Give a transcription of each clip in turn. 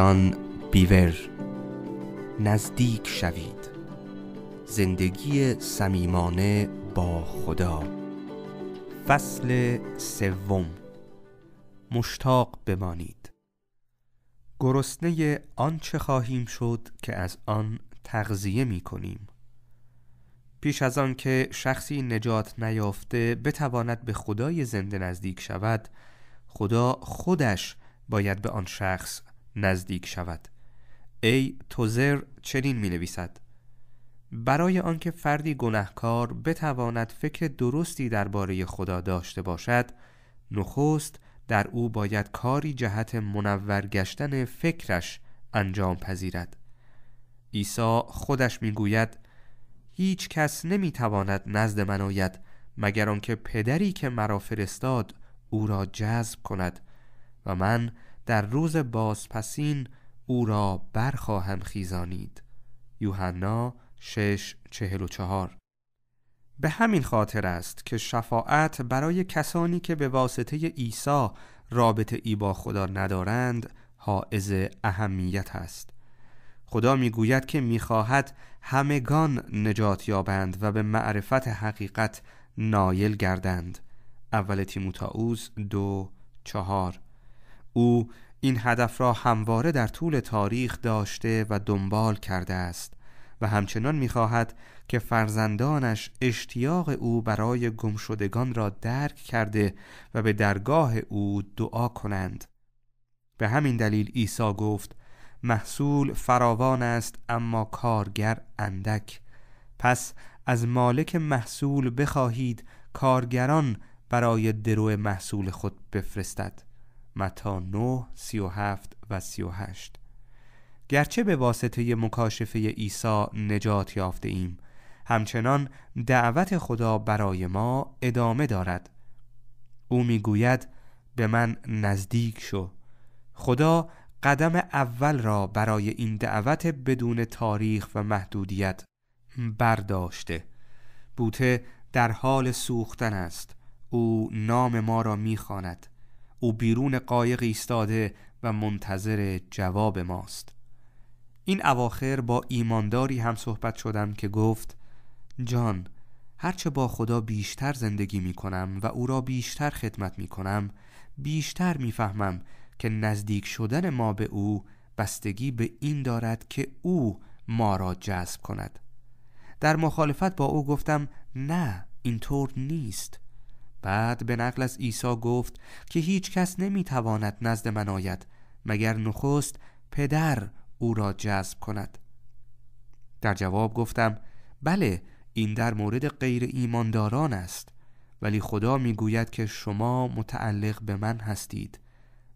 جان بیور نزدیک شوید زندگی صمیمانه با خدا فصل سوم مشتاق بمانید گرسنه آن چه خواهیم شد که از آن تغذیه می کنیم پیش از آن که شخصی نجات نیافته بتواند به خدای زنده نزدیک شود خدا خودش باید به آن شخص نزدیک شود ای توزر چنین می نویسد برای آنکه فردی گناهکار بتواند فکر درستی درباره خدا داشته باشد نخست در او باید کاری جهت منور گشتن فکرش انجام پذیرد عیسی خودش میگوید هیچ کس نمیتواند نزد من آید مگر آنکه پدری که مرا فرستاد او را جذب کند و من در روز بازپسین او را برخواهم خیزانید یوحنا 6:44 به همین خاطر است که شفاعت برای کسانی که به واسطه عیسی رابطه ای با خدا ندارند حائز اهمیت است خدا میگوید که میخواهد همگان نجات یابند و به معرفت حقیقت نایل گردند اول تیموتائوس دو چهار او این هدف را همواره در طول تاریخ داشته و دنبال کرده است و همچنان میخواهد که فرزندانش اشتیاق او برای گمشدگان را درک کرده و به درگاه او دعا کنند به همین دلیل عیسی گفت محصول فراوان است اما کارگر اندک پس از مالک محصول بخواهید کارگران برای درو محصول خود بفرستد متا 9 37 و 38 گرچه به واسطه مکاشفه عیسی نجات یافته ایم همچنان دعوت خدا برای ما ادامه دارد او میگوید به من نزدیک شو خدا قدم اول را برای این دعوت بدون تاریخ و محدودیت برداشته بوته در حال سوختن است او نام ما را میخواند او بیرون قایق ایستاده و منتظر جواب ماست این اواخر با ایمانداری هم صحبت شدم که گفت جان هرچه با خدا بیشتر زندگی می کنم و او را بیشتر خدمت می کنم بیشتر میفهمم که نزدیک شدن ما به او بستگی به این دارد که او ما را جذب کند در مخالفت با او گفتم نه اینطور نیست بعد به نقل از عیسی گفت که هیچ کس نمیتواند نزد من آید مگر نخست پدر او را جذب کند در جواب گفتم بله این در مورد غیر ایمانداران است ولی خدا می گوید که شما متعلق به من هستید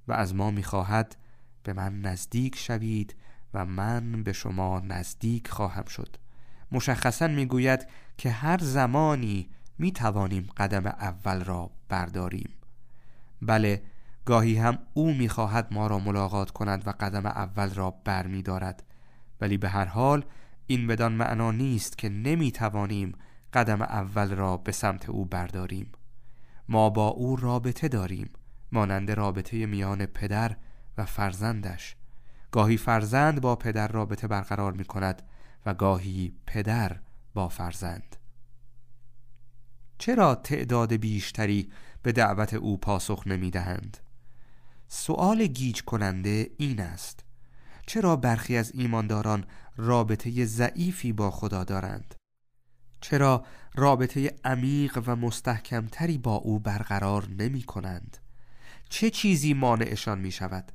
و از ما میخواهد به من نزدیک شوید و من به شما نزدیک خواهم شد مشخصا گوید که هر زمانی می توانیم قدم اول را برداریم بله گاهی هم او می خواهد ما را ملاقات کند و قدم اول را بر می دارد ولی به هر حال این بدان معنا نیست که نمی توانیم قدم اول را به سمت او برداریم ما با او رابطه داریم مانند رابطه میان پدر و فرزندش گاهی فرزند با پدر رابطه برقرار می کند و گاهی پدر با فرزند چرا تعداد بیشتری به دعوت او پاسخ دهند؟ سؤال گیج کننده این است چرا برخی از ایمانداران رابطه ضعیفی با خدا دارند چرا رابطه عمیق و مستحکمتری با او برقرار نمی کنند چه چیزی مانعشان می شود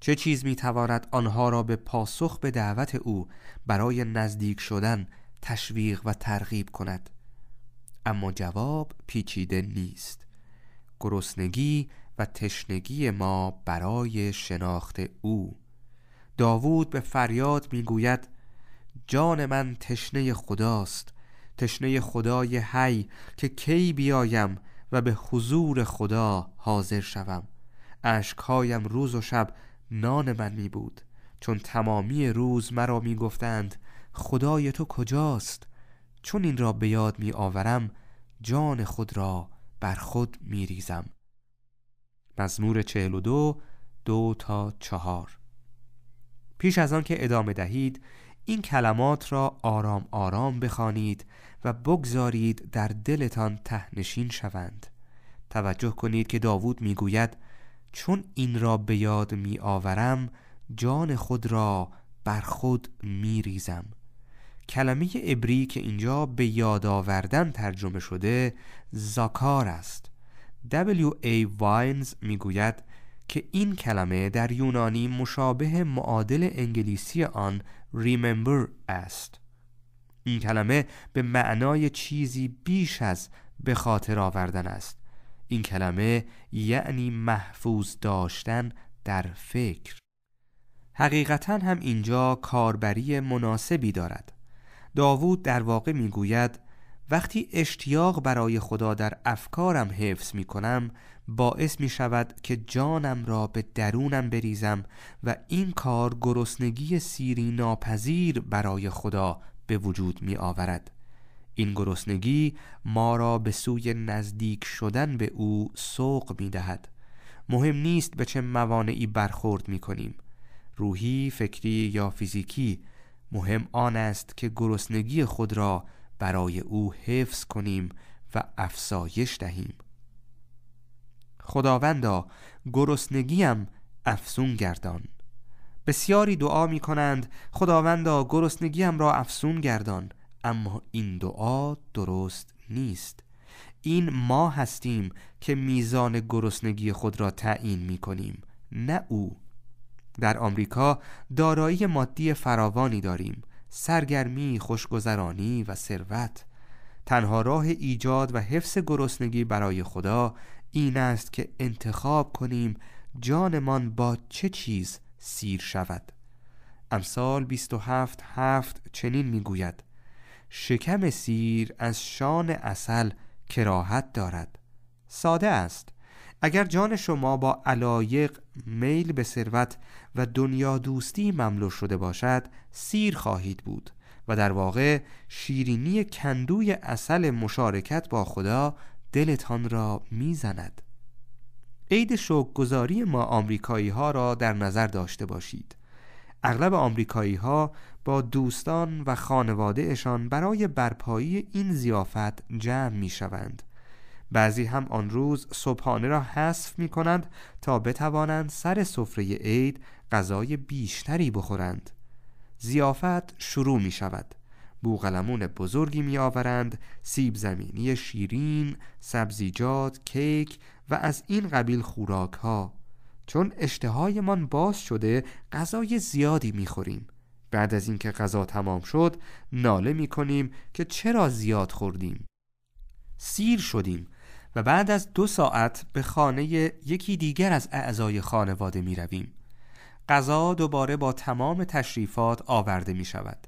چه چیز می تواند آنها را به پاسخ به دعوت او برای نزدیک شدن تشویق و ترغیب کند اما جواب پیچیده نیست گرسنگی و تشنگی ما برای شناخت او داوود به فریاد میگوید جان من تشنه خداست تشنه خدای حی که کی بیایم و به حضور خدا حاضر شوم اشکهایم روز و شب نان من می بود چون تمامی روز مرا می گفتند خدای تو کجاست چون این را به یاد می آورم جان خود را بر خود می ریزم مزمور چهل و دو دو تا چهار پیش از آن که ادامه دهید این کلمات را آرام آرام بخوانید و بگذارید در دلتان تهنشین شوند توجه کنید که داوود میگوید چون این را به یاد می آورم جان خود را بر خود می ریزم کلمه عبری که اینجا به یاد آوردن ترجمه شده زاکار است W.A. واینز میگوید که این کلمه در یونانی مشابه معادل انگلیسی آن remember است این کلمه به معنای چیزی بیش از به خاطر آوردن است این کلمه یعنی محفوظ داشتن در فکر حقیقتا هم اینجا کاربری مناسبی دارد داوود در واقع میگوید وقتی اشتیاق برای خدا در افکارم حفظ می کنم باعث می شود که جانم را به درونم بریزم و این کار گرسنگی سیری ناپذیر برای خدا به وجود می آورد این گرسنگی ما را به سوی نزدیک شدن به او سوق می دهد مهم نیست به چه موانعی برخورد می کنیم روحی، فکری یا فیزیکی مهم آن است که گرسنگی خود را برای او حفظ کنیم و افسایش دهیم خداوندا گرسنگیم افسون گردان بسیاری دعا می کنند خداوندا گرسنگیم را افسون گردان اما این دعا درست نیست این ما هستیم که میزان گرسنگی خود را تعیین می کنیم نه او در آمریکا دارایی مادی فراوانی داریم سرگرمی، خوشگذرانی و ثروت تنها راه ایجاد و حفظ گرسنگی برای خدا این است که انتخاب کنیم جانمان با چه چیز سیر شود امثال 27 هفت چنین میگوید شکم سیر از شان اصل کراهت دارد ساده است اگر جان شما با علایق میل به ثروت و دنیا دوستی مملو شده باشد سیر خواهید بود و در واقع شیرینی کندوی اصل مشارکت با خدا دلتان را میزند عید شوکگذاری ما آمریکایی ها را در نظر داشته باشید اغلب آمریکایی ها با دوستان و خانوادهشان برای برپایی این زیافت جمع می شوند بعضی هم آن روز صبحانه را حذف می کنند تا بتوانند سر سفره عید غذای بیشتری بخورند زیافت شروع می شود بوغلمون بزرگی می آورند سیب زمینی شیرین، سبزیجات، کیک و از این قبیل خوراک ها چون اشتهایمان باز شده غذای زیادی می خوریم. بعد از اینکه غذا تمام شد ناله می کنیم که چرا زیاد خوردیم سیر شدیم و بعد از دو ساعت به خانه یکی دیگر از اعضای خانواده می رویم غذا دوباره با تمام تشریفات آورده می شود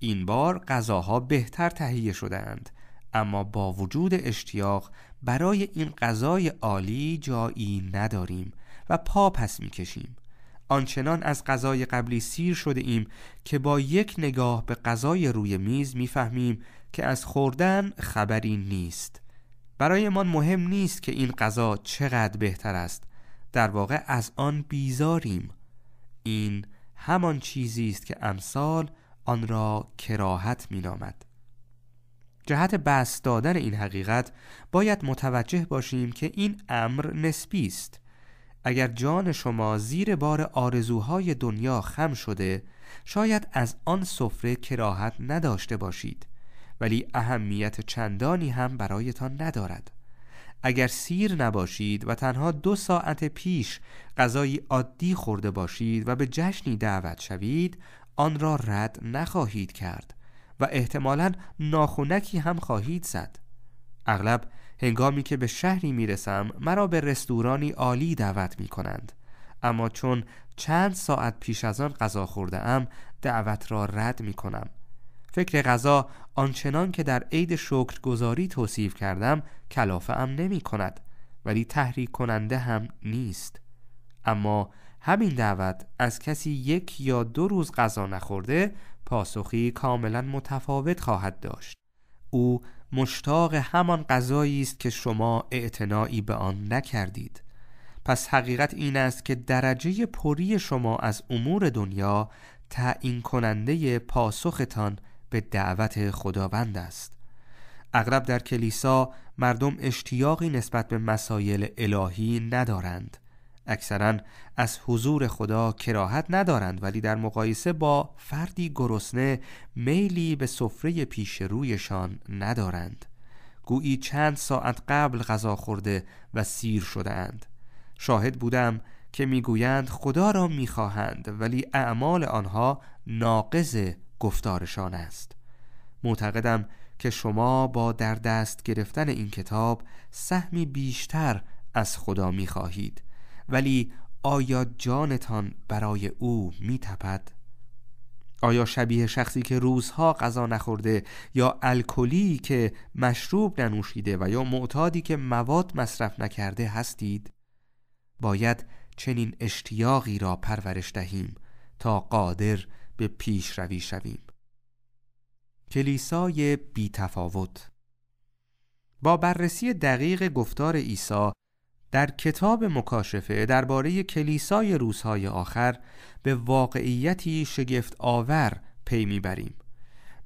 این بار غذاها بهتر تهیه شده اند اما با وجود اشتیاق برای این غذای عالی جایی نداریم و پا پس می کشیم آنچنان از غذای قبلی سیر شده ایم که با یک نگاه به غذای روی میز میفهمیم که از خوردن خبری نیست برایمان مهم نیست که این غذا چقدر بهتر است در واقع از آن بیزاریم این همان چیزی است که امثال آن را کراهت مینامد جهت بس دادن این حقیقت باید متوجه باشیم که این امر نسبی است اگر جان شما زیر بار آرزوهای دنیا خم شده شاید از آن سفره کراهت نداشته باشید ولی اهمیت چندانی هم برایتان ندارد اگر سیر نباشید و تنها دو ساعت پیش غذایی عادی خورده باشید و به جشنی دعوت شوید آن را رد نخواهید کرد و احتمالا ناخونکی هم خواهید زد اغلب هنگامی که به شهری میرسم مرا به رستورانی عالی دعوت می کنند اما چون چند ساعت پیش از آن غذا خورده ام دعوت را رد می کنم فکر غذا آنچنان که در عید شکرگزاری توصیف کردم کلافه ام نمی کند ولی تحریک کننده هم نیست اما همین دعوت از کسی یک یا دو روز غذا نخورده پاسخی کاملا متفاوت خواهد داشت او مشتاق همان غذایی است که شما اعتنایی به آن نکردید پس حقیقت این است که درجه پری شما از امور دنیا تعیین کننده پاسختان به دعوت خداوند است اغلب در کلیسا مردم اشتیاقی نسبت به مسایل الهی ندارند اکثرا از حضور خدا کراهت ندارند ولی در مقایسه با فردی گرسنه میلی به سفره پیش رویشان ندارند گویی چند ساعت قبل غذا خورده و سیر شدهاند شاهد بودم که میگویند خدا را میخواهند ولی اعمال آنها ناقض گفتارشان است معتقدم که شما با در دست گرفتن این کتاب سهمی بیشتر از خدا می خواهید ولی آیا جانتان برای او می تپد؟ آیا شبیه شخصی که روزها غذا نخورده یا الکلی که مشروب ننوشیده و یا معتادی که مواد مصرف نکرده هستید؟ باید چنین اشتیاقی را پرورش دهیم تا قادر به پیش روی شویم کلیسای بی تفاوت با بررسی دقیق گفتار عیسی در کتاب مکاشفه درباره کلیسای روزهای آخر به واقعیتی شگفت آور پی میبریم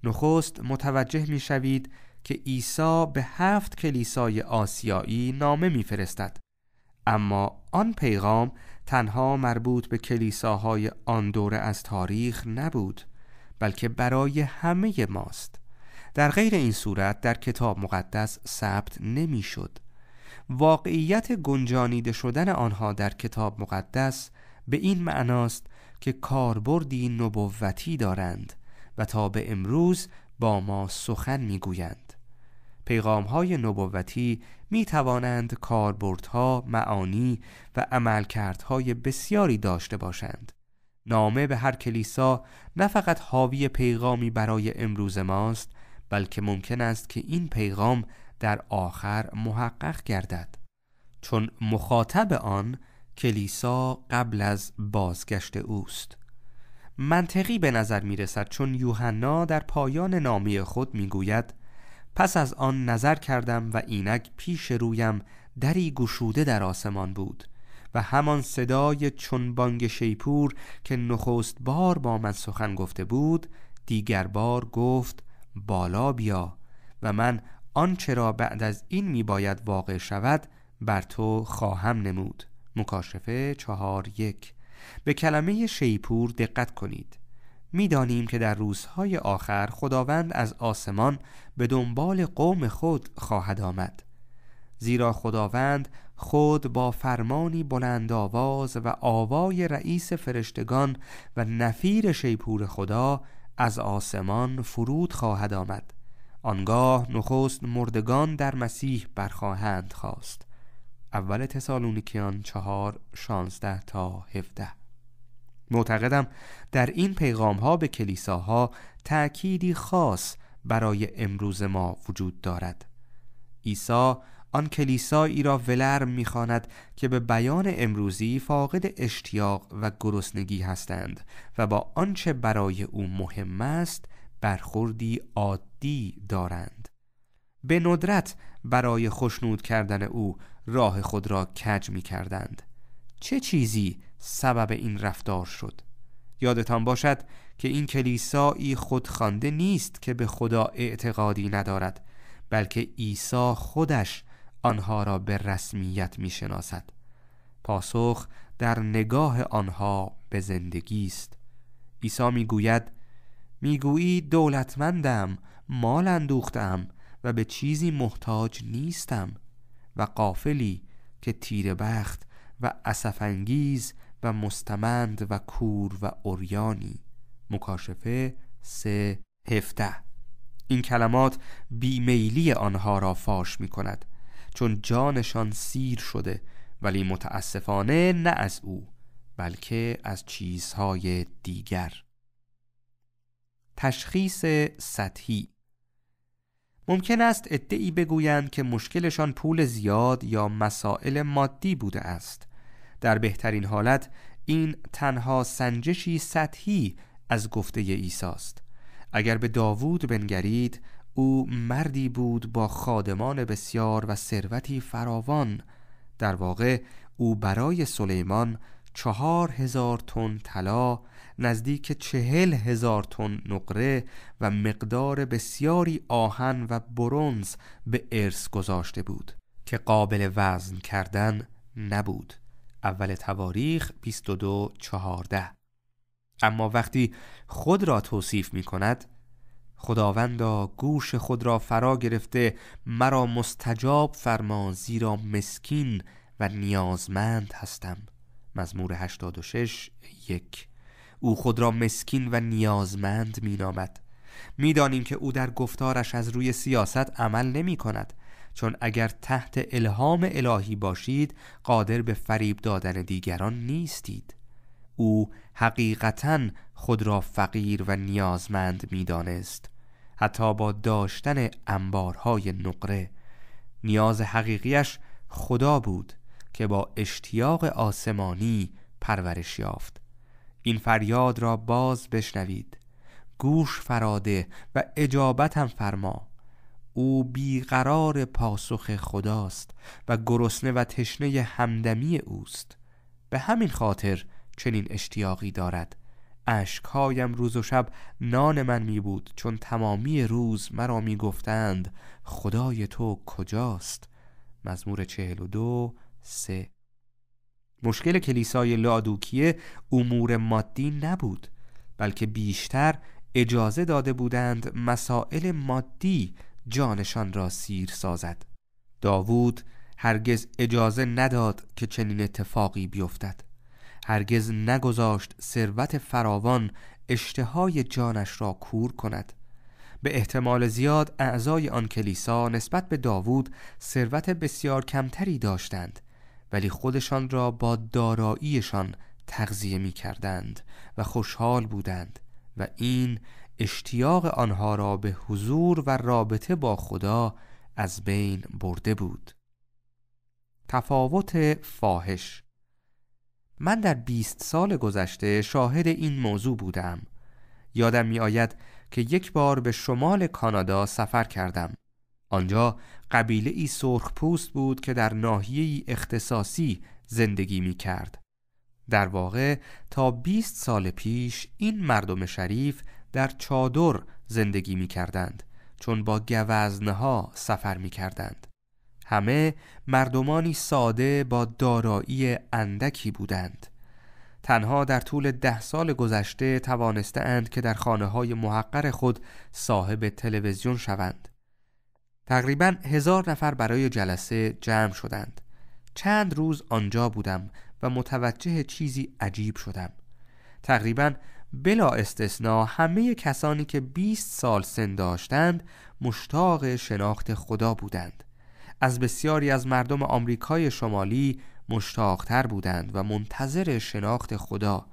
نخست متوجه شوید که عیسی به هفت کلیسای آسیایی نامه میفرستد اما آن پیغام تنها مربوط به کلیساهای آن دوره از تاریخ نبود بلکه برای همه ماست در غیر این صورت در کتاب مقدس ثبت نمیشد. واقعیت گنجانیده شدن آنها در کتاب مقدس به این معناست که کاربردی نبوتی دارند و تا به امروز با ما سخن میگویند پیغام های نبوتی می توانند کاربردها، معانی و عملکردهای بسیاری داشته باشند. نامه به هر کلیسا نه فقط حاوی پیغامی برای امروز ماست، بلکه ممکن است که این پیغام در آخر محقق گردد. چون مخاطب آن کلیسا قبل از بازگشت اوست. منطقی به نظر می رسد چون یوحنا در پایان نامی خود می گوید پس از آن نظر کردم و اینک پیش رویم دری گشوده در آسمان بود و همان صدای چونبانگ شیپور که نخست بار با من سخن گفته بود دیگر بار گفت بالا بیا و من آنچه را بعد از این می باید واقع شود بر تو خواهم نمود مکاشفه چهار یک به کلمه شیپور دقت کنید میدانیم که در روزهای آخر خداوند از آسمان به دنبال قوم خود خواهد آمد زیرا خداوند خود با فرمانی بلند آواز و آوای رئیس فرشتگان و نفیر شیپور خدا از آسمان فرود خواهد آمد آنگاه نخست مردگان در مسیح برخواهند خواست اول تسالونیکیان چهار شانزده تا هفته معتقدم در این پیغام ها به کلیساها تأکیدی خاص برای امروز ما وجود دارد عیسی آن کلیسایی را ولرم میخواند که به بیان امروزی فاقد اشتیاق و گرسنگی هستند و با آنچه برای او مهم است برخوردی عادی دارند به ندرت برای خوشنود کردن او راه خود را کج می کردند چه چیزی سبب این رفتار شد یادتان باشد که این کلیسایی خودخوانده نیست که به خدا اعتقادی ندارد بلکه عیسی خودش آنها را به رسمیت میشناسد پاسخ در نگاه آنها به زندگی است عیسی میگوید میگویی دولتمندم مال اندوختم و به چیزی محتاج نیستم و قافلی که تیر بخت و اسفانگیز و مستمند و کور و اوریانی مکاشفه سه هفته این کلمات بیمیلی آنها را فاش می کند چون جانشان سیر شده ولی متاسفانه نه از او بلکه از چیزهای دیگر تشخیص سطحی ممکن است ادعی بگویند که مشکلشان پول زیاد یا مسائل مادی بوده است در بهترین حالت این تنها سنجشی سطحی از گفته عیسی است اگر به داوود بنگرید او مردی بود با خادمان بسیار و ثروتی فراوان در واقع او برای سلیمان چهار هزار تن طلا نزدیک چهل هزار تن نقره و مقدار بسیاری آهن و برونز به ارث گذاشته بود که قابل وزن کردن نبود اول تواریخ 22 14 اما وقتی خود را توصیف می کند خداوندا گوش خود را فرا گرفته مرا مستجاب فرما زیرا مسکین و نیازمند هستم مزمور 86 یک او خود را مسکین و نیازمند می مینامد میدانیم که او در گفتارش از روی سیاست عمل نمی کند چون اگر تحت الهام الهی باشید قادر به فریب دادن دیگران نیستید او حقیقتا خود را فقیر و نیازمند میدانست حتی با داشتن انبارهای نقره نیاز حقیقیش خدا بود که با اشتیاق آسمانی پرورش یافت این فریاد را باز بشنوید گوش فراده و اجابت فرما او بیقرار پاسخ خداست و گرسنه و تشنه همدمی اوست به همین خاطر چنین اشتیاقی دارد اشکهایم روز و شب نان من می بود چون تمامی روز مرا می گفتند خدای تو کجاست مزمور چهل و دو سه مشکل کلیسای لادوکیه امور مادی نبود بلکه بیشتر اجازه داده بودند مسائل مادی جانشان را سیر سازد داوود هرگز اجازه نداد که چنین اتفاقی بیفتد هرگز نگذاشت ثروت فراوان اشتهای جانش را کور کند به احتمال زیاد اعضای آن کلیسا نسبت به داوود ثروت بسیار کمتری داشتند ولی خودشان را با داراییشان تغذیه می کردند و خوشحال بودند و این اشتیاق آنها را به حضور و رابطه با خدا از بین برده بود تفاوت فاحش من در 20 سال گذشته شاهد این موضوع بودم یادم می آید که یک بار به شمال کانادا سفر کردم آنجا قبیله ای سرخ پوست بود که در ناحیه اختصاصی زندگی می کرد در واقع تا 20 سال پیش این مردم شریف در چادر زندگی می کردند چون با گوزنها سفر می کردند. همه مردمانی ساده با دارایی اندکی بودند تنها در طول ده سال گذشته توانستند که در خانه های محقر خود صاحب تلویزیون شوند تقریبا هزار نفر برای جلسه جمع شدند چند روز آنجا بودم و متوجه چیزی عجیب شدم تقریبا بلا استثناء همه کسانی که 20 سال سن داشتند مشتاق شناخت خدا بودند از بسیاری از مردم آمریکای شمالی مشتاقتر بودند و منتظر شناخت خدا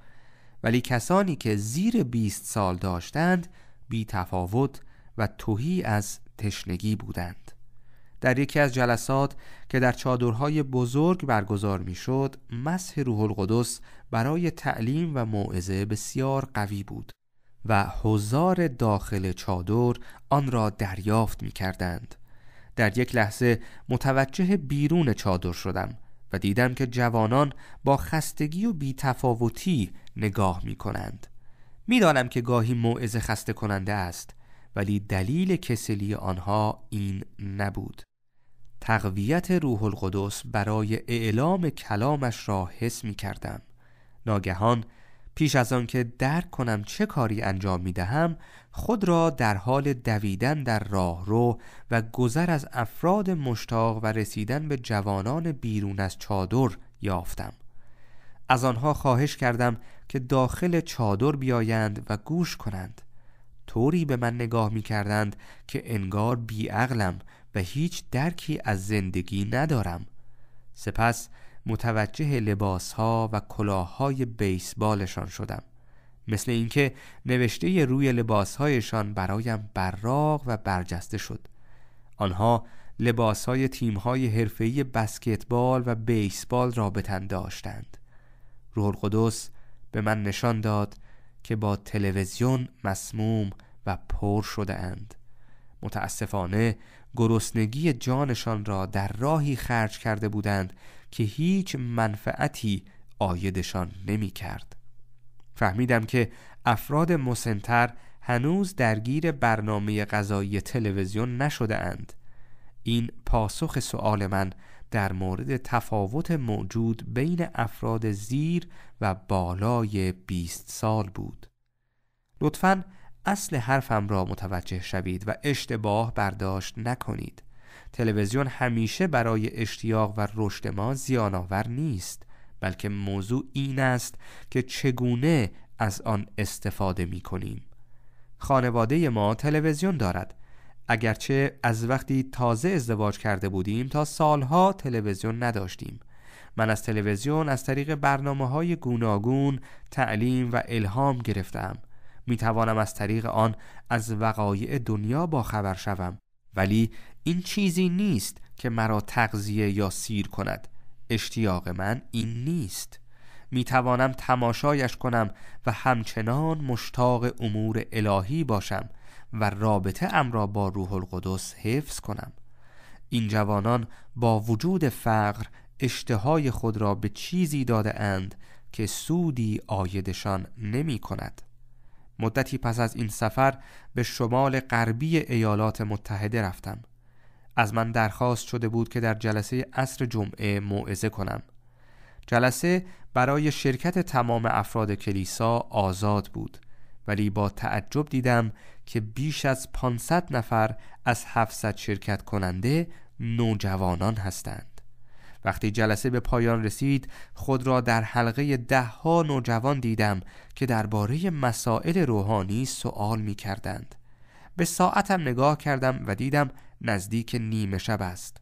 ولی کسانی که زیر 20 سال داشتند بی تفاوت و توهی از تشنگی بودند در یکی از جلسات که در چادرهای بزرگ برگزار میشد مسح روح القدس برای تعلیم و موعظه بسیار قوی بود و هزار داخل چادر آن را دریافت می کردند. در یک لحظه متوجه بیرون چادر شدم و دیدم که جوانان با خستگی و بیتفاوتی نگاه می کنند. می دانم که گاهی موعظه خسته کننده است ولی دلیل کسلی آنها این نبود تقویت روح القدس برای اعلام کلامش را حس می کردم ناگهان پیش از آنکه درک کنم چه کاری انجام می دهم خود را در حال دویدن در راه رو و گذر از افراد مشتاق و رسیدن به جوانان بیرون از چادر یافتم از آنها خواهش کردم که داخل چادر بیایند و گوش کنند طوری به من نگاه می کردند که انگار بیعقلم و هیچ درکی از زندگی ندارم سپس متوجه لباس ها و کلاه بیسبالشان شدم مثل اینکه نوشته روی لباس برایم براق و برجسته شد آنها لباس های تیم حرفه‌ای بسکتبال و بیسبال را به تن داشتند روح القدس به من نشان داد که با تلویزیون مسموم و پر شده اند متاسفانه گرسنگی جانشان را در راهی خرج کرده بودند که هیچ منفعتی آیدشان نمی کرد. فهمیدم که افراد مسنتر هنوز درگیر برنامه غذایی تلویزیون نشده اند. این پاسخ سؤال من در مورد تفاوت موجود بین افراد زیر و بالای 20 سال بود. لطفاً اصل حرفم را متوجه شوید و اشتباه برداشت نکنید تلویزیون همیشه برای اشتیاق و رشد ما زیانآور نیست بلکه موضوع این است که چگونه از آن استفاده می کنیم خانواده ما تلویزیون دارد اگرچه از وقتی تازه ازدواج کرده بودیم تا سالها تلویزیون نداشتیم من از تلویزیون از طریق برنامه های گوناگون تعلیم و الهام گرفتم می توانم از طریق آن از وقایع دنیا باخبر شوم ولی این چیزی نیست که مرا تغذیه یا سیر کند اشتیاق من این نیست می توانم تماشایش کنم و همچنان مشتاق امور الهی باشم و رابطه ام را با روح القدس حفظ کنم این جوانان با وجود فقر اشتهای خود را به چیزی داده اند که سودی آیدشان نمی کند مدتی پس از این سفر به شمال غربی ایالات متحده رفتم از من درخواست شده بود که در جلسه عصر جمعه موعظه کنم جلسه برای شرکت تمام افراد کلیسا آزاد بود ولی با تعجب دیدم که بیش از 500 نفر از 700 شرکت کننده نوجوانان هستند وقتی جلسه به پایان رسید خود را در حلقه ده ها نوجوان دیدم که درباره مسائل روحانی سوال می کردند. به ساعتم نگاه کردم و دیدم نزدیک نیمه شب است.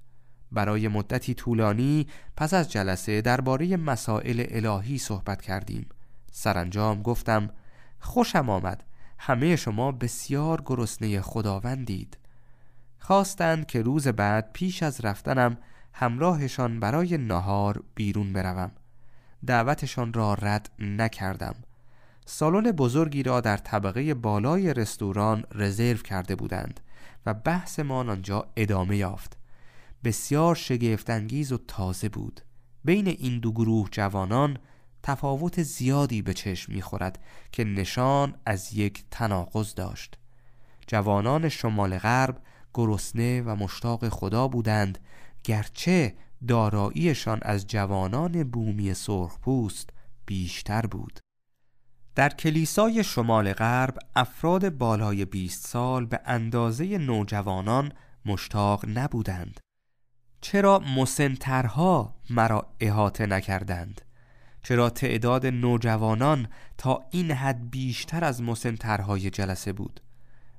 برای مدتی طولانی پس از جلسه درباره مسائل الهی صحبت کردیم. سرانجام گفتم خوشم آمد همه شما بسیار گرسنه خداوندید خواستند که روز بعد پیش از رفتنم همراهشان برای نهار بیرون بروم دعوتشان را رد نکردم سالن بزرگی را در طبقه بالای رستوران رزرو کرده بودند و بحثمان آنجا ادامه یافت بسیار شگفتانگیز و تازه بود بین این دو گروه جوانان تفاوت زیادی به چشم میخورد که نشان از یک تناقض داشت جوانان شمال غرب گرسنه و مشتاق خدا بودند گرچه داراییشان از جوانان بومی سرخپوست بیشتر بود در کلیسای شمال غرب افراد بالای 20 سال به اندازه نوجوانان مشتاق نبودند چرا مسنترها مرا احاطه نکردند چرا تعداد نوجوانان تا این حد بیشتر از مسنترهای جلسه بود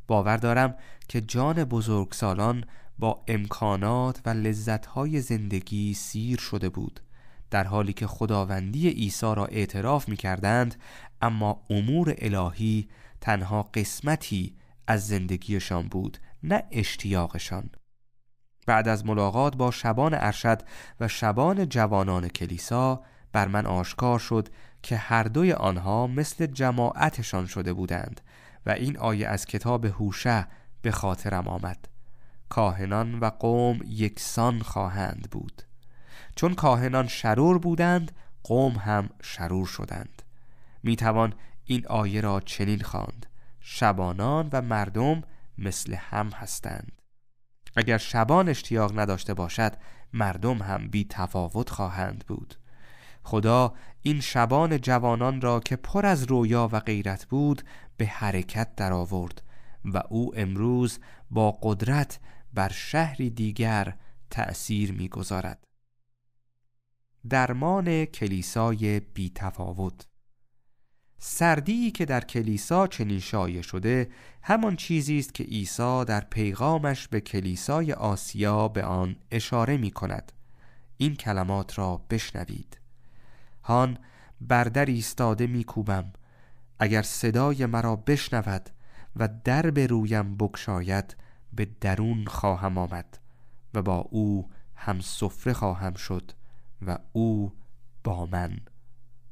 باور دارم که جان بزرگسالان با امکانات و لذتهای زندگی سیر شده بود در حالی که خداوندی عیسی را اعتراف می کردند اما امور الهی تنها قسمتی از زندگیشان بود نه اشتیاقشان بعد از ملاقات با شبان ارشد و شبان جوانان کلیسا بر من آشکار شد که هر دوی آنها مثل جماعتشان شده بودند و این آیه از کتاب هوشه به خاطرم آمد کاهنان و قوم یکسان خواهند بود چون کاهنان شرور بودند قوم هم شرور شدند می توان این آیه را چنین خواند شبانان و مردم مثل هم هستند اگر شبان اشتیاق نداشته باشد مردم هم بی تفاوت خواهند بود خدا این شبان جوانان را که پر از رویا و غیرت بود به حرکت درآورد و او امروز با قدرت بر شهری دیگر تأثیر میگذارد. درمان کلیسای بی تفاوت سردی که در کلیسا چنین شایع شده همان چیزی است که عیسی در پیغامش به کلیسای آسیا به آن اشاره می کند این کلمات را بشنوید هان بر در ایستاده میکوبم اگر صدای مرا بشنود و در به رویم بکشاید به درون خواهم آمد و با او هم سفره خواهم شد و او با من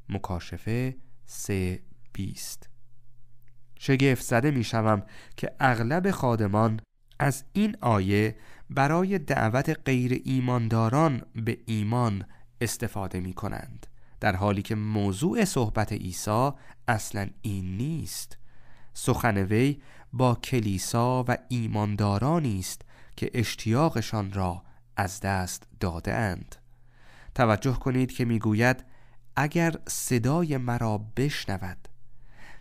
مکاشفه سه بیست شگفت زده می شوم که اغلب خادمان از این آیه برای دعوت غیر ایمانداران به ایمان استفاده می کنند در حالی که موضوع صحبت عیسی اصلا این نیست سخن وی با کلیسا و ایماندارانی است که اشتیاقشان را از دست داده اند. توجه کنید که میگوید اگر صدای مرا بشنود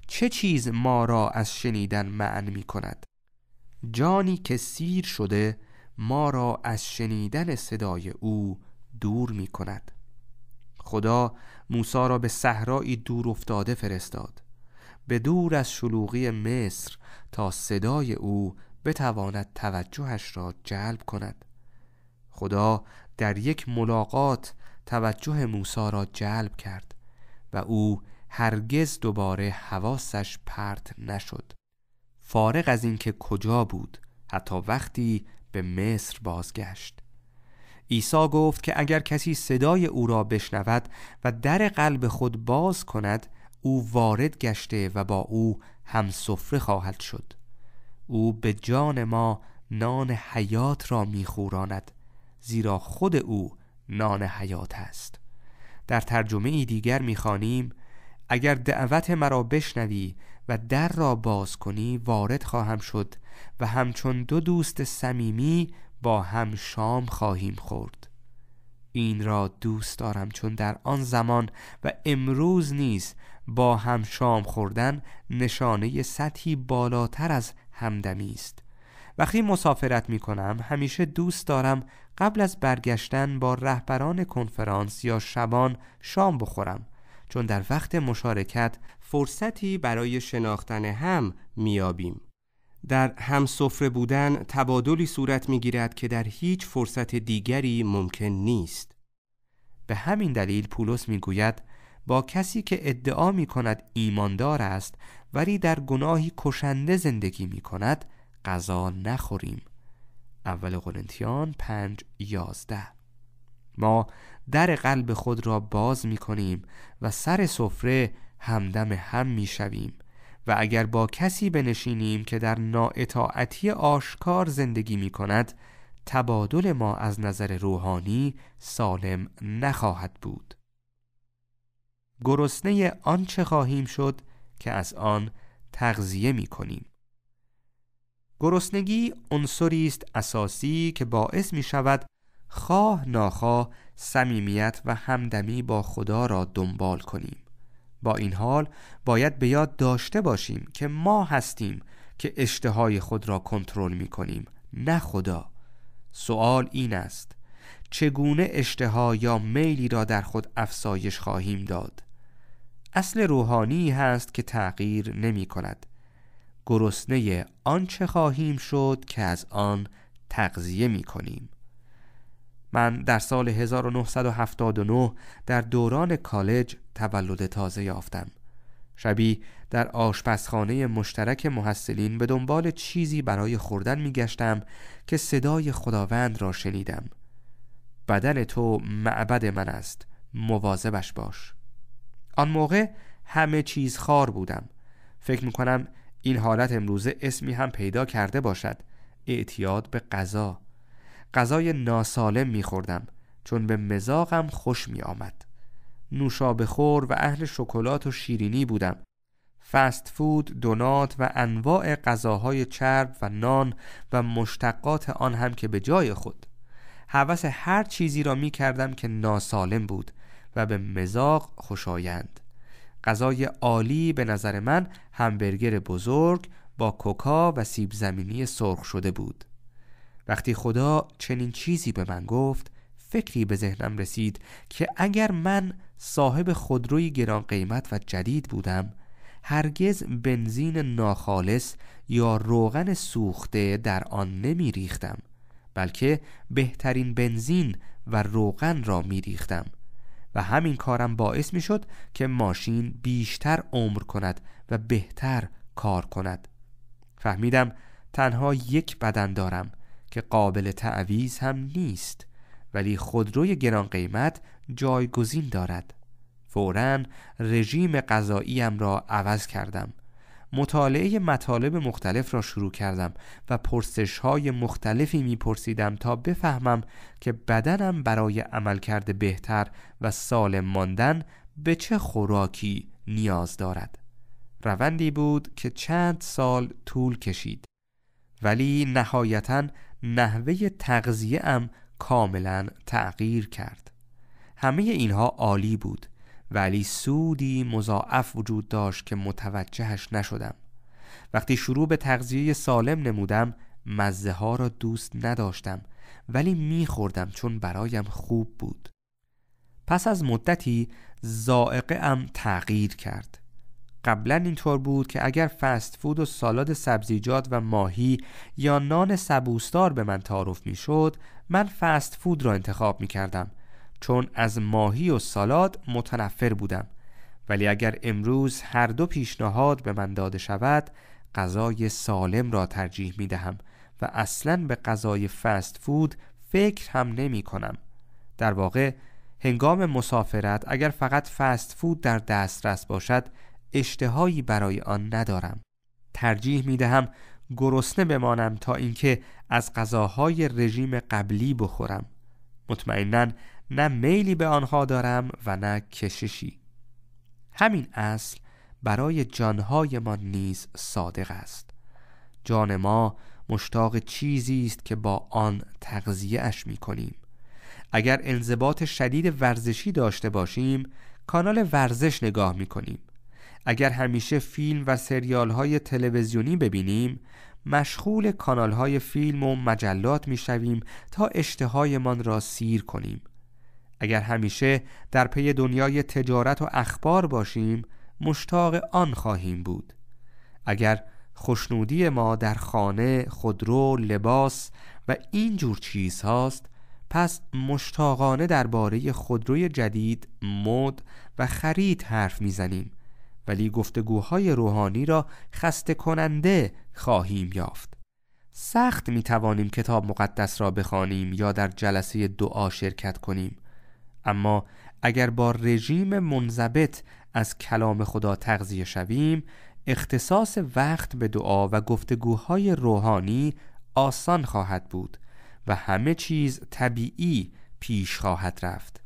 چه چیز ما را از شنیدن معن می کند جانی که سیر شده ما را از شنیدن صدای او دور می کند خدا موسا را به صحرایی دور افتاده فرستاد به دور از شلوغی مصر تا صدای او بتواند توجهش را جلب کند خدا در یک ملاقات توجه موسی را جلب کرد و او هرگز دوباره حواسش پرت نشد فارغ از اینکه کجا بود حتی وقتی به مصر بازگشت عیسی گفت که اگر کسی صدای او را بشنود و در قلب خود باز کند او وارد گشته و با او هم سفره خواهد شد او به جان ما نان حیات را میخوراند زیرا خود او نان حیات است در ترجمه دیگر میخوانیم اگر دعوت مرا بشنوی و در را باز کنی وارد خواهم شد و همچون دو دوست صمیمی با هم شام خواهیم خورد این را دوست دارم چون در آن زمان و امروز نیز با هم شام خوردن نشانه سطحی بالاتر از همدمی است وقتی مسافرت می کنم همیشه دوست دارم قبل از برگشتن با رهبران کنفرانس یا شبان شام بخورم چون در وقت مشارکت فرصتی برای شناختن هم میابیم. در هم سفره بودن تبادلی صورت میگیرد که در هیچ فرصت دیگری ممکن نیست. به همین دلیل پولس میگوید با کسی که ادعا می کند ایماندار است ولی در گناهی کشنده زندگی می کند غذا نخوریم اول قرنتیان پنج یازده ما در قلب خود را باز می کنیم و سر سفره همدم هم می شویم و اگر با کسی بنشینیم که در نااطاعتی آشکار زندگی می کند تبادل ما از نظر روحانی سالم نخواهد بود گرسنه چه خواهیم شد که از آن تغذیه می کنیم. گرسنگی عنصری است اساسی که باعث می شود خواه ناخواه صمیمیت و همدمی با خدا را دنبال کنیم با این حال باید به یاد داشته باشیم که ما هستیم که اشتهای خود را کنترل می کنیم نه خدا سوال این است چگونه اشتها یا میلی را در خود افسایش خواهیم داد اصل روحانی هست که تغییر نمی کند گرسنه آنچه خواهیم شد که از آن تغذیه می کنیم من در سال 1979 در دوران کالج تولد تازه یافتم شبی در آشپزخانه مشترک محصلین به دنبال چیزی برای خوردن می گشتم که صدای خداوند را شنیدم بدن تو معبد من است مواظبش باش آن موقع همه چیز خار بودم فکر می کنم این حالت امروزه اسمی هم پیدا کرده باشد اعتیاد به غذا غذای ناسالم میخوردم چون به مزاقم خوش می آمد نوشابه خور و اهل شکلات و شیرینی بودم فست فود، دونات و انواع غذاهای چرب و نان و مشتقات آن هم که به جای خود حوث هر چیزی را می کردم که ناسالم بود و به مزاق خوشایند غذای عالی به نظر من همبرگر بزرگ با کوکا و سیب زمینی سرخ شده بود وقتی خدا چنین چیزی به من گفت فکری به ذهنم رسید که اگر من صاحب خودروی گران قیمت و جدید بودم هرگز بنزین ناخالص یا روغن سوخته در آن نمی ریختم بلکه بهترین بنزین و روغن را می ریختم و همین کارم باعث می شد که ماشین بیشتر عمر کند و بهتر کار کند فهمیدم تنها یک بدن دارم که قابل تعویز هم نیست ولی خودروی گران قیمت جایگزین دارد فورا رژیم غذاییم را عوض کردم مطالعه مطالب مختلف را شروع کردم و پرسش های مختلفی پرسیدم تا بفهمم که بدنم برای عملکرد بهتر و سالم ماندن به چه خوراکی نیاز دارد روندی بود که چند سال طول کشید ولی نهایتا نحوه تغذیه ام کاملا تغییر کرد همه اینها عالی بود ولی سودی مضاعف وجود داشت که متوجهش نشدم وقتی شروع به تغذیه سالم نمودم مزه ها را دوست نداشتم ولی میخوردم چون برایم خوب بود پس از مدتی زائقه ام تغییر کرد قبلا اینطور بود که اگر فست فود و سالاد سبزیجات و ماهی یا نان سبوستار به من تعارف می من فست فود را انتخاب می چون از ماهی و سالاد متنفر بودم ولی اگر امروز هر دو پیشنهاد به من داده شود غذای سالم را ترجیح می دهم و اصلا به غذای فست فود فکر هم نمی کنم در واقع هنگام مسافرت اگر فقط فست فود در دسترس باشد اشتهایی برای آن ندارم ترجیح می دهم گرسنه بمانم تا اینکه از غذاهای رژیم قبلی بخورم مطمئنا نه میلی به آنها دارم و نه کششی همین اصل برای جانهای ما نیز صادق است جان ما مشتاق چیزی است که با آن تغذیه اش می کنیم اگر انضباط شدید ورزشی داشته باشیم کانال ورزش نگاه می کنیم اگر همیشه فیلم و سریال های تلویزیونی ببینیم مشغول کانال های فیلم و مجلات می شویم تا اشتهایمان را سیر کنیم اگر همیشه در پی دنیای تجارت و اخبار باشیم مشتاق آن خواهیم بود اگر خوشنودی ما در خانه، خودرو، لباس و این جور هاست پس مشتاقانه درباره خودروی جدید، مد و خرید حرف میزنیم ولی گفتگوهای روحانی را خسته کننده خواهیم یافت سخت میتوانیم کتاب مقدس را بخوانیم یا در جلسه دعا شرکت کنیم اما اگر با رژیم منضبط از کلام خدا تغذیه شویم اختصاص وقت به دعا و گفتگوهای روحانی آسان خواهد بود و همه چیز طبیعی پیش خواهد رفت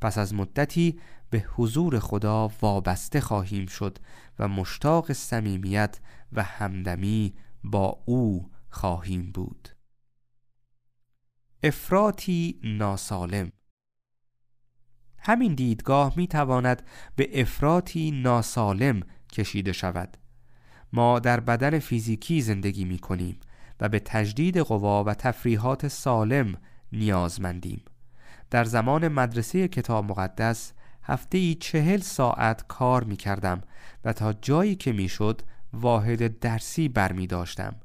پس از مدتی به حضور خدا وابسته خواهیم شد و مشتاق صمیمیت و همدمی با او خواهیم بود افراتی ناسالم همین دیدگاه می تواند به افراطی ناسالم کشیده شود ما در بدن فیزیکی زندگی می کنیم و به تجدید قوا و تفریحات سالم نیازمندیم در زمان مدرسه کتاب مقدس هفته ای چهل ساعت کار می کردم و تا جایی که می شد واحد درسی بر می داشتم.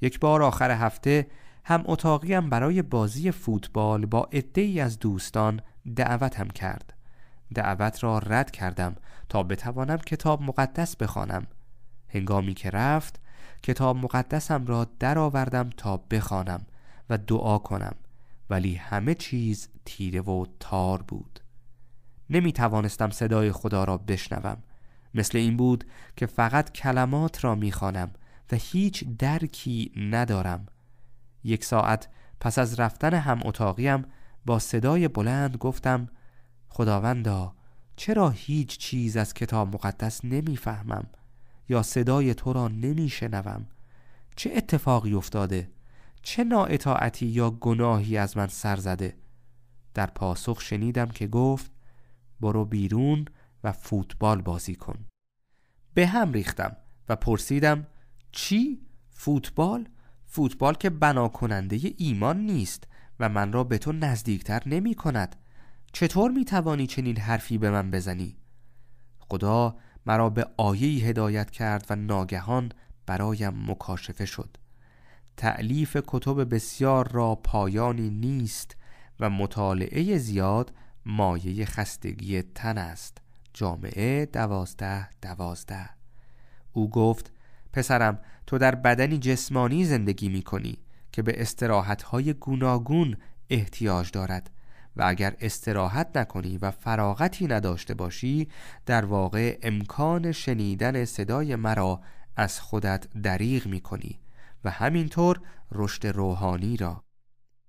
یک بار آخر هفته هم اتاقیم برای بازی فوتبال با ای از دوستان دعوتم کرد دعوت را رد کردم تا بتوانم کتاب مقدس بخوانم هنگامی که رفت کتاب مقدسم را درآوردم تا بخوانم و دعا کنم ولی همه چیز تیره و تار بود نمی توانستم صدای خدا را بشنوم مثل این بود که فقط کلمات را می خانم و هیچ درکی ندارم یک ساعت پس از رفتن هم اتاقیم با صدای بلند گفتم خداوندا چرا هیچ چیز از کتاب مقدس نمیفهمم یا صدای تو را نمیشنوم چه اتفاقی افتاده چه نااطاعتی یا گناهی از من سر زده در پاسخ شنیدم که گفت برو بیرون و فوتبال بازی کن به هم ریختم و پرسیدم چی فوتبال فوتبال که بنا کننده ایمان نیست و من را به تو نزدیکتر نمی کند چطور می توانی چنین حرفی به من بزنی؟ خدا مرا به آیهی هدایت کرد و ناگهان برایم مکاشفه شد تعلیف کتب بسیار را پایانی نیست و مطالعه زیاد مایه خستگی تن است جامعه دوازده دوازده او گفت پسرم تو در بدنی جسمانی زندگی می کنی که به های گوناگون احتیاج دارد و اگر استراحت نکنی و فراغتی نداشته باشی در واقع امکان شنیدن صدای مرا از خودت دریغ می کنی و همینطور رشد روحانی را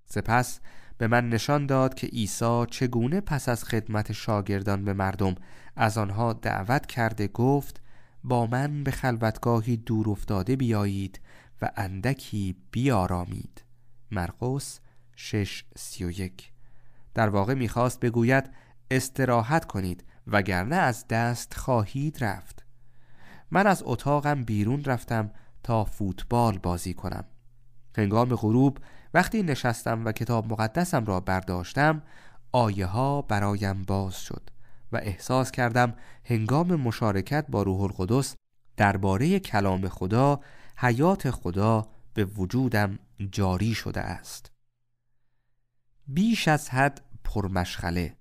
سپس به من نشان داد که عیسی چگونه پس از خدمت شاگردان به مردم از آنها دعوت کرده گفت با من به خلوتگاهی دور افتاده بیایید و اندکی بیارامید مرقس 631 در واقع میخواست بگوید استراحت کنید وگرنه از دست خواهید رفت من از اتاقم بیرون رفتم تا فوتبال بازی کنم هنگام غروب وقتی نشستم و کتاب مقدسم را برداشتم آیه ها برایم باز شد و احساس کردم هنگام مشارکت با روح القدس درباره کلام خدا حیات خدا به وجودم جاری شده است بیش از حد پرمشغله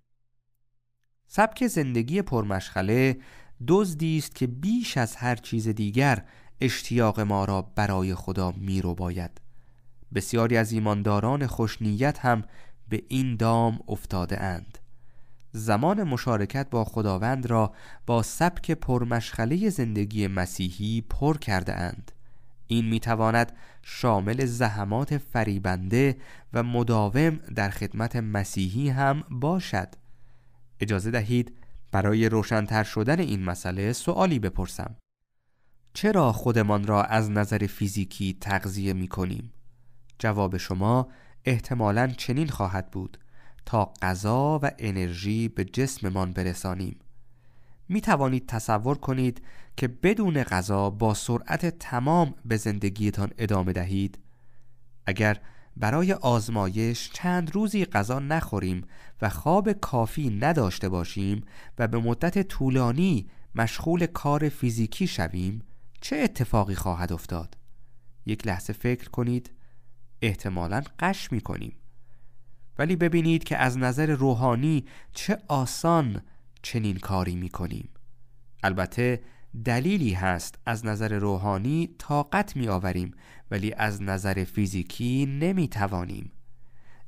سبک زندگی پرمشغله دزدی است که بیش از هر چیز دیگر اشتیاق ما را برای خدا میرو باید بسیاری از ایمانداران خوشنیت هم به این دام افتاده اند زمان مشارکت با خداوند را با سبک پرمشغله زندگی مسیحی پر کرده اند. این تواند شامل زحمات فریبنده و مداوم در خدمت مسیحی هم باشد. اجازه دهید برای روشنتر شدن این مسئله سوالی بپرسم. چرا خودمان را از نظر فیزیکی تغذیه می کنیم؟ جواب شما احتمالا چنین خواهد بود تا غذا و انرژی به جسممان برسانیم می توانید تصور کنید که بدون غذا با سرعت تمام به زندگیتان ادامه دهید اگر برای آزمایش چند روزی غذا نخوریم و خواب کافی نداشته باشیم و به مدت طولانی مشغول کار فیزیکی شویم چه اتفاقی خواهد افتاد؟ یک لحظه فکر کنید احتمالا قش می کنیم ولی ببینید که از نظر روحانی چه آسان چنین کاری می کنیم البته دلیلی هست از نظر روحانی طاقت می آوریم ولی از نظر فیزیکی نمی توانیم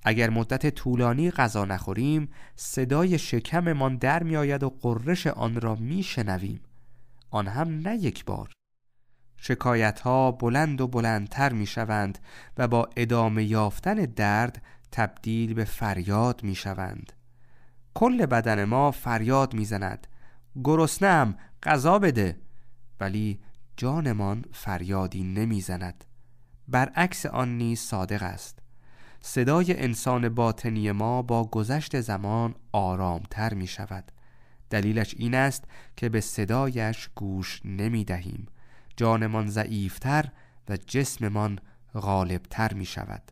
اگر مدت طولانی غذا نخوریم صدای شکممان در می آید و قررش آن را می شنویم آن هم نه یک بار شکایت ها بلند و بلندتر می شوند و با ادامه یافتن درد تبدیل به فریاد می شوند کل بدن ما فریاد می زند گرسنم غذا بده ولی جانمان فریادی نمی زند برعکس آن نیز صادق است صدای انسان باطنی ما با گذشت زمان آرامتر می شود دلیلش این است که به صدایش گوش نمی دهیم جانمان ضعیفتر و جسممان غالبتر می شود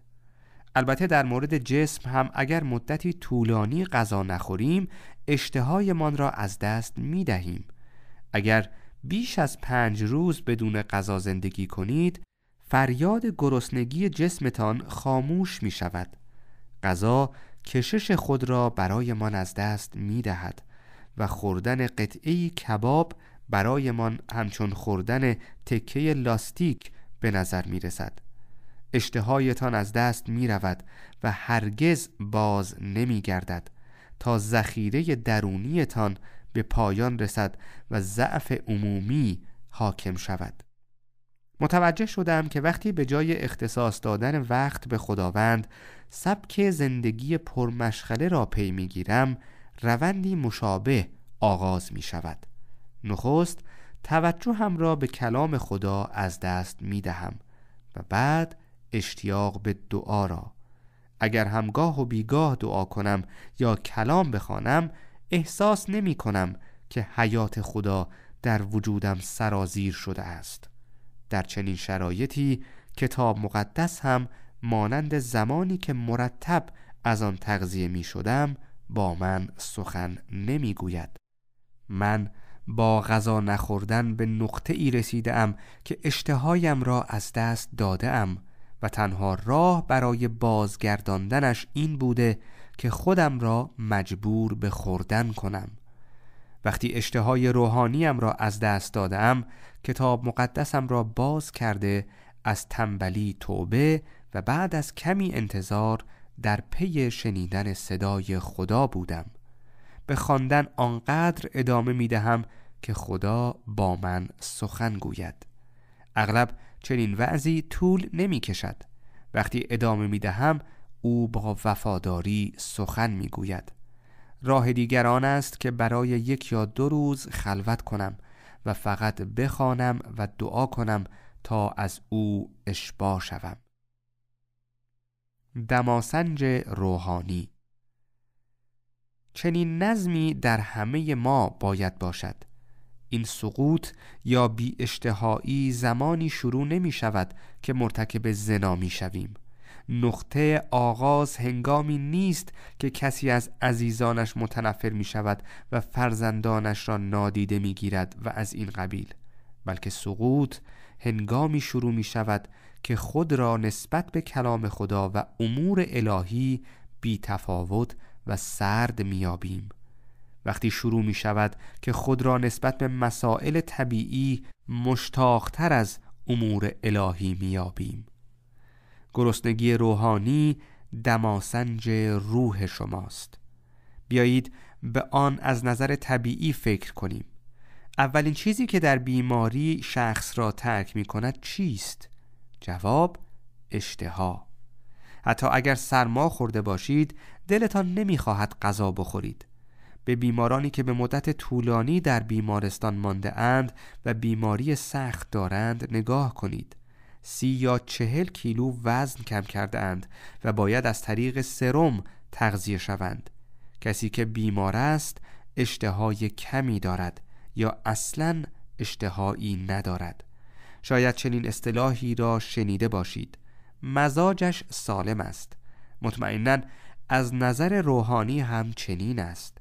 البته در مورد جسم هم اگر مدتی طولانی غذا نخوریم اشتهایمان را از دست می دهیم اگر بیش از پنج روز بدون غذا زندگی کنید فریاد گرسنگی جسمتان خاموش می شود غذا کشش خود را برایمان از دست می دهد و خوردن قطعی کباب برایمان همچون خوردن تکه لاستیک به نظر می رسد اشتهایتان از دست می رود و هرگز باز نمی گردد تا ذخیره درونیتان به پایان رسد و ضعف عمومی حاکم شود متوجه شدم که وقتی به جای اختصاص دادن وقت به خداوند سبک زندگی پرمشغله را پی گیرم روندی مشابه آغاز می شود نخست هم را به کلام خدا از دست می دهم و بعد اشتیاق به دعا را اگر همگاه و بیگاه دعا کنم یا کلام بخوانم احساس نمی کنم که حیات خدا در وجودم سرازیر شده است در چنین شرایطی کتاب مقدس هم مانند زمانی که مرتب از آن تغذیه می شدم با من سخن نمی گوید من با غذا نخوردن به نقطه ای رسیدم که اشتهایم را از دست داده ام و تنها راه برای بازگرداندنش این بوده که خودم را مجبور به خوردن کنم وقتی اشتهای روحانیم را از دست دادم کتاب مقدسم را باز کرده از تنبلی توبه و بعد از کمی انتظار در پی شنیدن صدای خدا بودم به خواندن آنقدر ادامه می دهم که خدا با من سخن گوید اغلب چنین وعظی طول نمی کشد وقتی ادامه می دهم او با وفاداری سخن می گوید راه دیگر است که برای یک یا دو روز خلوت کنم و فقط بخوانم و دعا کنم تا از او اشبا شوم دماسنج روحانی چنین نظمی در همه ما باید باشد این سقوط یا بی اشتهایی زمانی شروع نمی شود که مرتکب زنا می شویم نقطه آغاز هنگامی نیست که کسی از عزیزانش متنفر می شود و فرزندانش را نادیده می گیرد و از این قبیل بلکه سقوط هنگامی شروع می شود که خود را نسبت به کلام خدا و امور الهی بی تفاوت و سرد میابیم وقتی شروع می شود که خود را نسبت به مسائل طبیعی مشتاقتر از امور الهی آبیم. گرسنگی روحانی دماسنج روح شماست بیایید به آن از نظر طبیعی فکر کنیم اولین چیزی که در بیماری شخص را ترک می کند چیست؟ جواب اشتها حتی اگر سرما خورده باشید دلتان نمیخواهد غذا بخورید به بیمارانی که به مدت طولانی در بیمارستان مانده اند و بیماری سخت دارند نگاه کنید سی یا چهل کیلو وزن کم کرده اند و باید از طریق سرم تغذیه شوند کسی که بیمار است اشتهای کمی دارد یا اصلا اشتهایی ندارد شاید چنین اصطلاحی را شنیده باشید مزاجش سالم است مطمئنا از نظر روحانی هم چنین است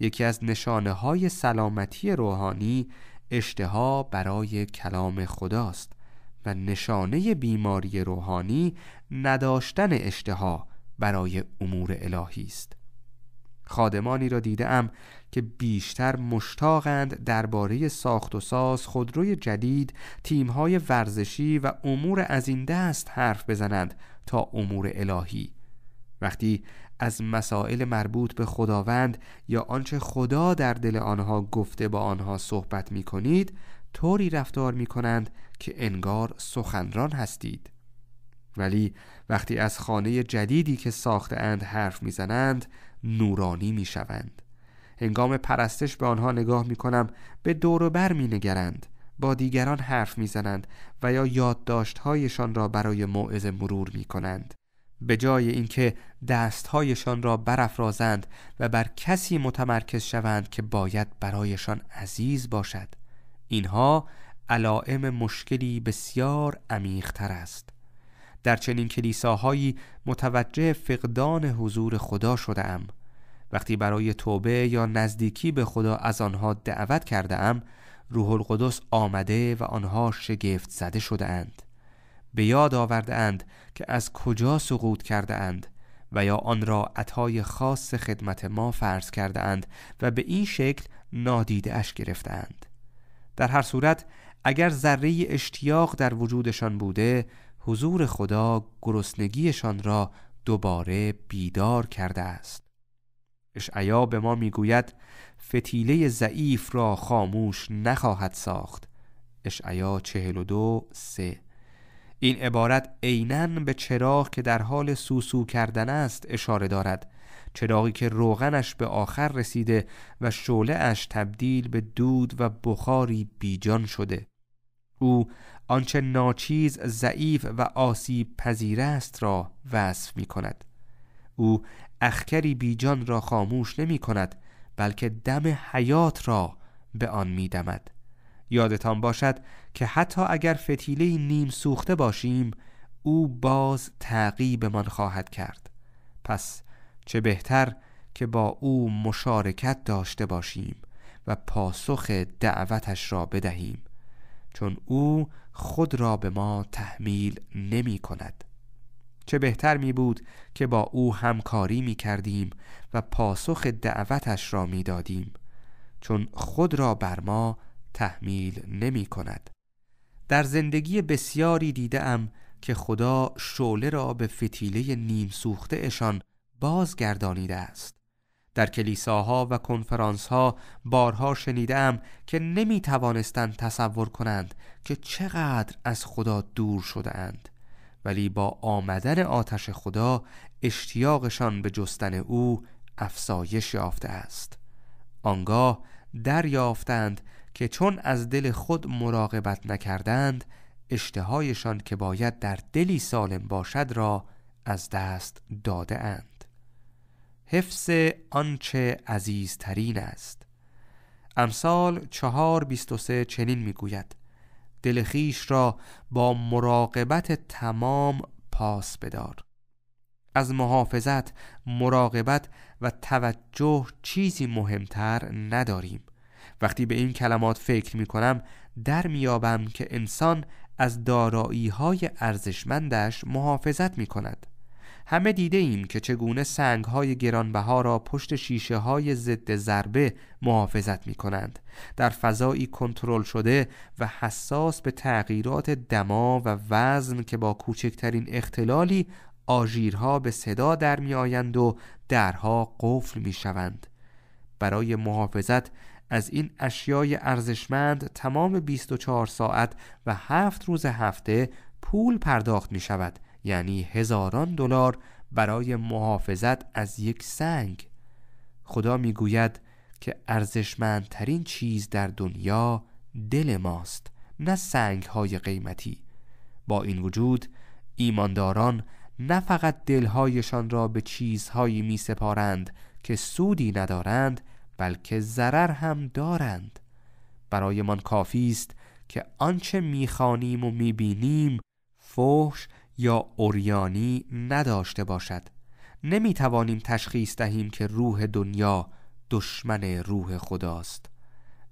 یکی از نشانه های سلامتی روحانی اشتها برای کلام خداست و نشانه بیماری روحانی نداشتن اشتها برای امور الهی است خادمانی را دیدم که بیشتر مشتاقند درباره ساخت و ساز خودروی جدید تیمهای ورزشی و امور از این دست حرف بزنند تا امور الهی وقتی از مسائل مربوط به خداوند یا آنچه خدا در دل آنها گفته با آنها صحبت می کنید طوری رفتار می کنند که انگار سخنران هستید ولی وقتی از خانه جدیدی که ساختند حرف میزنند نورانی می شوند هنگام پرستش به آنها نگاه می کنم به دور و بر می نگرند با دیگران حرف میزنند و یا یادداشت هایشان را برای موعظه مرور می کنند به جای اینکه دستهایشان را برافرازند و بر کسی متمرکز شوند که باید برایشان عزیز باشد اینها علائم مشکلی بسیار عمیقتر است در چنین کلیساهایی متوجه فقدان حضور خدا شده ام وقتی برای توبه یا نزدیکی به خدا از آنها دعوت کرده ام روح القدس آمده و آنها شگفت زده شده اند به یاد آورده اند که از کجا سقوط کرده اند و یا آن را عطای خاص خدمت ما فرض کرده اند و به این شکل نادیده اش گرفته اند در هر صورت اگر ذره اشتیاق در وجودشان بوده حضور خدا گرسنگیشان را دوباره بیدار کرده است اشعیا به ما میگوید فتیله ضعیف را خاموش نخواهد ساخت اشعیا 42 سه این عبارت عینا به چراغ که در حال سوسو کردن است اشاره دارد چراغی که روغنش به آخر رسیده و شعله اش تبدیل به دود و بخاری بیجان شده او آنچه ناچیز ضعیف و آسیب پذیر است را وصف می کند او اخکری بیجان را خاموش نمی کند بلکه دم حیات را به آن می دمد. یادتان باشد که حتی اگر فتیله نیم سوخته باشیم او باز من خواهد کرد پس چه بهتر که با او مشارکت داشته باشیم و پاسخ دعوتش را بدهیم چون او خود را به ما تحمیل نمی کند چه بهتر می بود که با او همکاری می کردیم و پاسخ دعوتش را می دادیم چون خود را بر ما تحمیل نمی کند در زندگی بسیاری دیدم که خدا شعله را به فتیله نیم سوخته اشان بازگردانیده است در کلیساها و کنفرانسها بارها شنیدم که نمی توانستند تصور کنند که چقدر از خدا دور شده اند ولی با آمدن آتش خدا اشتیاقشان به جستن او افزایش یافته است آنگاه دریافتند که چون از دل خود مراقبت نکردند اشتهایشان که باید در دلی سالم باشد را از دست داده حفظ آنچه عزیزترین است امثال چهار بیست و سه چنین میگوید دل خیش را با مراقبت تمام پاس بدار از محافظت مراقبت و توجه چیزی مهمتر نداریم وقتی به این کلمات فکر می کنم در میابم که انسان از دارایی های ارزشمندش محافظت می کند همه دیده ایم که چگونه سنگ های گرانبها را پشت شیشه های ضد ضربه محافظت می کنند در فضایی کنترل شده و حساس به تغییرات دما و وزن که با کوچکترین اختلالی آژیرها به صدا در می آیند و درها قفل می شوند برای محافظت از این اشیای ارزشمند تمام 24 ساعت و هفت روز هفته پول پرداخت می شود یعنی هزاران دلار برای محافظت از یک سنگ خدا می گوید که ارزشمندترین چیز در دنیا دل ماست نه سنگ های قیمتی با این وجود ایمانداران نه فقط دلهایشان را به چیزهایی می سپارند که سودی ندارند بلکه ضرر هم دارند برای من کافی است که آنچه میخوانیم و میبینیم فحش یا اوریانی نداشته باشد نمیتوانیم تشخیص دهیم که روح دنیا دشمن روح خداست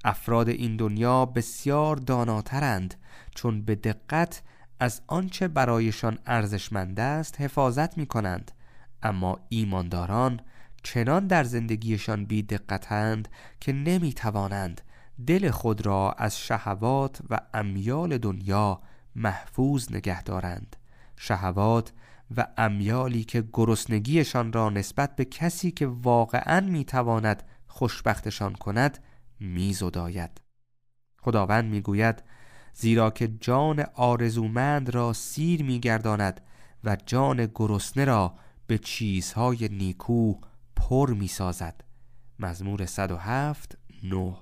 افراد این دنیا بسیار داناترند چون به دقت از آنچه برایشان ارزشمند است حفاظت می کنند اما ایمانداران چنان در زندگیشان بی دقتند که نمی توانند دل خود را از شهوات و امیال دنیا محفوظ نگه دارند شهوات و امیالی که گرسنگیشان را نسبت به کسی که واقعا تواند خوشبختشان کند میزداید خداوند میگوید زیرا که جان آرزومند را سیر میگرداند و جان گرسنه را به چیزهای نیکو پر می سازد مزمور 107 9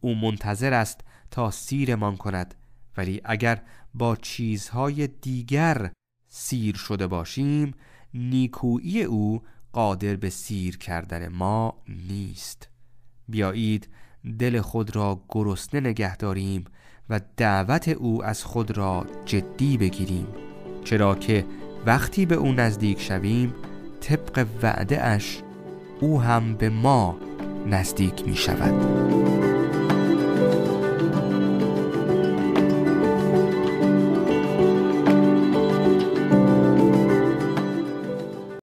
او منتظر است تا سیرمان کند ولی اگر با چیزهای دیگر سیر شده باشیم نیکویی او قادر به سیر کردن ما نیست بیایید دل خود را گرسنه نگه داریم و دعوت او از خود را جدی بگیریم چرا که وقتی به او نزدیک شویم طبق وعده او هم به ما نزدیک می شود